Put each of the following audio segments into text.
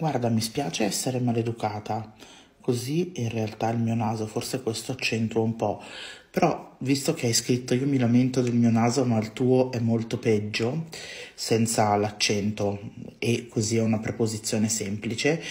Guarda, mi spiace essere maleducata. Così in realtà il mio naso, forse questo accentua un po'. Però, visto che hai scritto io mi lamento del mio naso, ma il tuo è molto peggio, senza l'accento, e così è una preposizione semplice,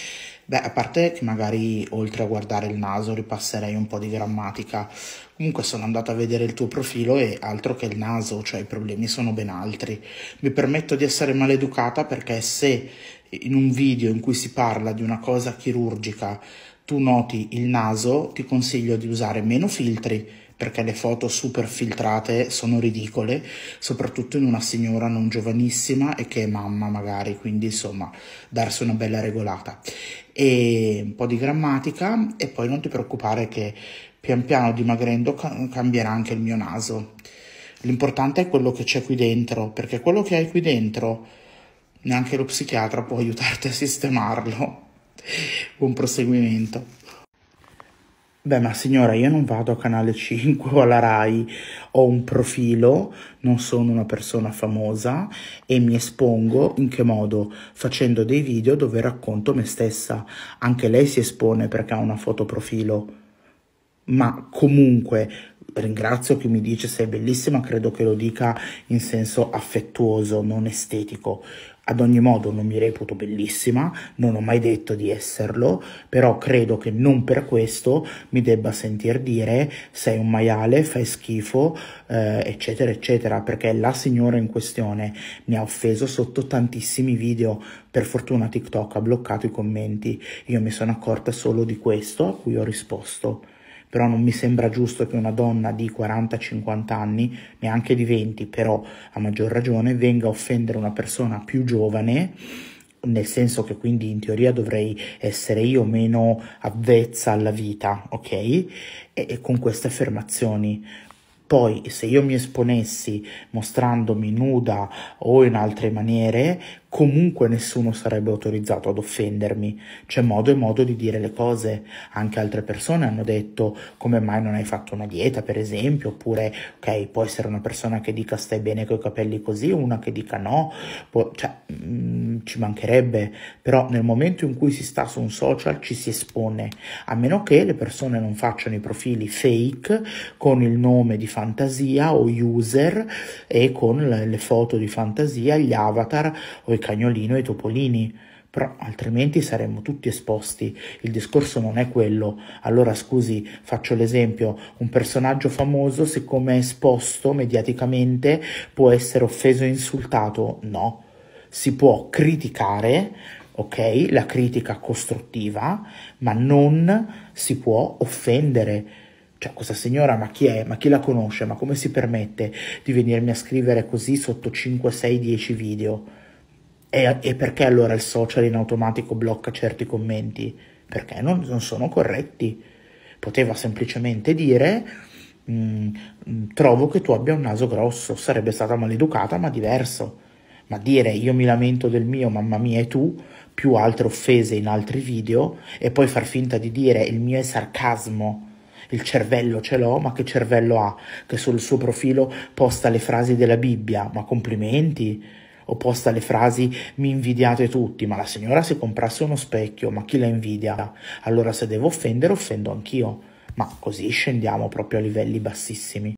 beh, a parte che magari oltre a guardare il naso ripasserei un po' di grammatica. Comunque sono andata a vedere il tuo profilo e altro che il naso, cioè i problemi sono ben altri. Mi permetto di essere maleducata perché se in un video in cui si parla di una cosa chirurgica tu noti il naso, ti consiglio di usare meno filtri perché le foto super filtrate sono ridicole, soprattutto in una signora non giovanissima e che è mamma magari, quindi insomma darsi una bella regolata. E un po' di grammatica e poi non ti preoccupare che pian piano dimagrendo cambierà anche il mio naso. L'importante è quello che c'è qui dentro, perché quello che hai qui dentro neanche lo psichiatra può aiutarti a sistemarlo. Buon proseguimento. Beh, ma signora, io non vado a Canale 5 o alla RAI, ho un profilo, non sono una persona famosa e mi espongo in che modo? Facendo dei video dove racconto me stessa. Anche lei si espone perché ha una foto profilo. Ma comunque ringrazio chi mi dice sei bellissima, credo che lo dica in senso affettuoso, non estetico. Ad ogni modo non mi reputo bellissima, non ho mai detto di esserlo, però credo che non per questo mi debba sentir dire sei un maiale, fai schifo, eh, eccetera, eccetera, perché la signora in questione mi ha offeso sotto tantissimi video. Per fortuna TikTok ha bloccato i commenti, io mi sono accorta solo di questo a cui ho risposto però non mi sembra giusto che una donna di 40-50 anni, neanche di 20, però a maggior ragione, venga a offendere una persona più giovane nel senso che quindi in teoria dovrei essere io meno avvezza alla vita, ok? E, e, con queste affermazioni. Poi se io mi esponessi mostrandomi nuda o in altre maniere, comunque nessuno sarebbe autorizzato ad offendermi. C'è modo e modo di dire le cose. Anche altre persone hanno detto come mai non hai fatto una dieta, per esempio, oppure ok, può essere una persona che dica stai bene con i capelli così, una che dica no, può, cioè mh, mm, ci mancherebbe, però nel momento in cui si sta su un social ci si espone, a meno che le persone non facciano i profili fake con il nome di fantasia o user e con le, le foto di fantasia, gli avatar o i e cagnolino e topolini, però altrimenti saremmo tutti esposti. Il discorso non è quello. Allora, scusi, faccio l'esempio: un personaggio famoso, siccome è esposto mediaticamente, può essere offeso e insultato? No. Si può criticare, ok? La critica costruttiva, ma non si può offendere. Cioè, questa signora, ma chi è? Ma chi la conosce? Ma come si permette di venirmi a scrivere così sotto 5, 6, 10 video? E, e, perché allora il social in automatico blocca certi commenti? Perché non, non sono corretti. Poteva semplicemente dire mm, mm, trovo che tu abbia un naso grosso, sarebbe stata maleducata ma diverso. Ma dire io mi lamento del mio, mamma mia e tu, più altre offese in altri video, e poi far finta di dire il mio è sarcasmo il cervello ce l'ho, ma che cervello ha? Che sul suo profilo posta le frasi della Bibbia, ma complimenti opposta alle frasi mi invidiate tutti, ma la signora se comprasse uno specchio, ma chi la invidia? Allora se devo offendere offendo anch'io, ma così scendiamo proprio a livelli bassissimi.